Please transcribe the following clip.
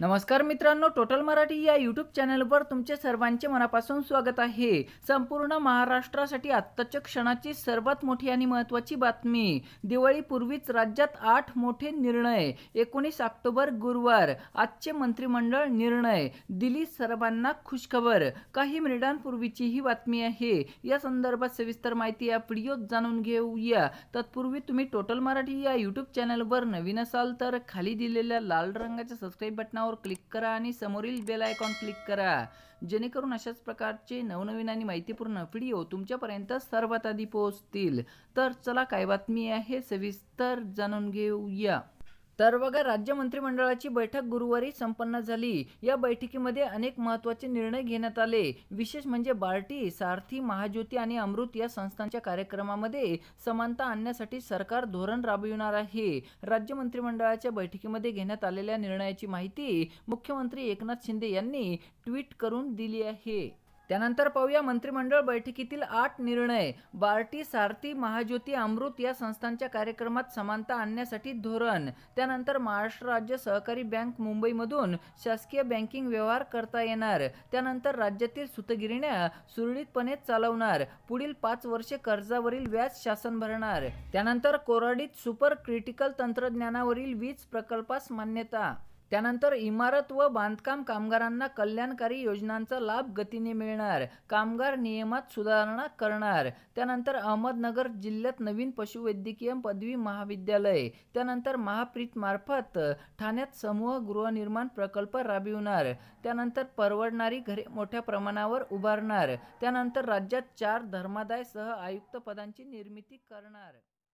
नमस्कार मित्रांनो टोटल मराठी या यूट्यूब चॅनलवर तुमचे सर्वांचे मनापासून स्वागत आहे संपूर्ण महाराष्ट्रासाठी आत्ताच्या क्षणाची सर्वात मोठी आणि महत्त्वाची बातमी दिवाळीपूर्वीच राज्यात आठ मोठे निर्णय एकोणीस ऑक्टोबर गुरुवार आजचे मंत्रिमंडळ निर्णय दिली सर्वांना खुशखबर काही मिनिटांपूर्वीची ही बातमी आहे या संदर्भात सविस्तर माहिती या व्हिडिओत जाणून घेऊया तत्पूर्वी तुम्ही टोटल मराठी या यूट्यूब चॅनलवर नवीन असाल तर खाली दिलेल्या लाल रंगाच्या सबस्क्राईब बटनावर क्लिक करा आणि समोरील बेल आयकॉन क्लिक करा जेणेकरून अशाच प्रकारचे नवनवीन आणि माहितीपूर्ण व्हिडिओ तुमच्यापर्यंत सर्वात आधी पोहोचतील तर चला काय बातमी आहे सविस्तर जाणून घेऊया तर बघा राज्य मंत्रिमंडळाची बैठक गुरुवारी संपन्न झाली या बैठकीमध्ये अनेक महत्त्वाचे निर्णय घेण्यात आले विशेष म्हणजे बार्टी सारथी महाज्योती आणि अमृत या संस्थांच्या कार्यक्रमामध्ये समानता आणण्यासाठी सरकार धोरण राबविणार आहे राज्य मंत्रिमंडळाच्या बैठकीमध्ये घेण्यात आलेल्या निर्णयाची माहिती मुख्यमंत्री एकनाथ शिंदे यांनी ट्विट करून दिली आहे त्यानंतर पाहूया मंत्रिमंडळ बैठकीतील आठ निर्णय बार्टी सारथी महाज्योती अमृत या संस्थांच्या कार्यक्रमात समानता आणण्यासाठी धोरण त्यानंतर महाराष्ट्र राज्य सहकारी बँक मुंबईमधून शासकीय बँकिंग व्यवहार करता येणार त्यानंतर राज्यातील सुतगिरण्या सुरळीतपणे चालवणार पुढील पाच वर्षे कर्जावरील व्याज शासन भरणार त्यानंतर कोराडीत सुपर क्रिटिकल तंत्रज्ञानावरील वीज प्रकल्पास मान्यता त्यानंतर इमारत व बांधकाम कामगारांना कल्याणकारी योजनांचा लाभ गतीने मिळणार कामगार नियमात सुधारणा करणार त्यानंतर अहमदनगर जिल्ह्यात नवीन पशुवैद्यकीय पदवी महाविद्यालय त्यानंतर महाप्रीतमार्फत ठाण्यात समूह गृहनिर्माण प्रकल्प राबविणार त्यानंतर परवडणारी घरे मोठ्या प्रमाणावर उभारणार त्यानंतर राज्यात चार धर्मादाय सह आयुक्त पदांची निर्मिती करणार